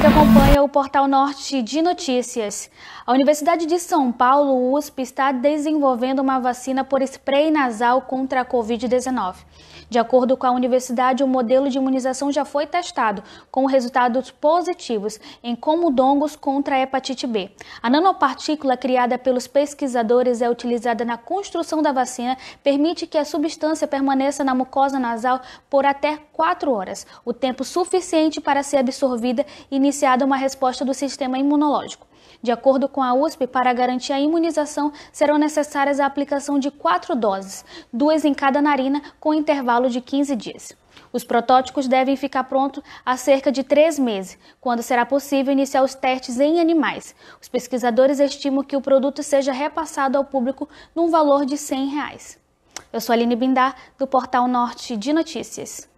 Você que acompanha o Portal Norte de Notícias. A Universidade de São Paulo, USP, está desenvolvendo uma vacina por spray nasal contra a Covid-19. De acordo com a universidade, o modelo de imunização já foi testado, com resultados positivos em comodongos contra a hepatite B. A nanopartícula criada pelos pesquisadores é utilizada na construção da vacina, permite que a substância permaneça na mucosa nasal por até 4 horas, o tempo suficiente para ser absorvida e iniciada uma resposta do sistema imunológico. De acordo com a USP, para garantir a imunização serão necessárias a aplicação de quatro doses, duas em cada narina, com intervalo de 15 dias. Os protótipos devem ficar prontos há cerca de três meses, quando será possível iniciar os testes em animais. Os pesquisadores estimam que o produto seja repassado ao público num valor de R$ 100. Reais. Eu sou Aline Bindar, do Portal Norte de Notícias.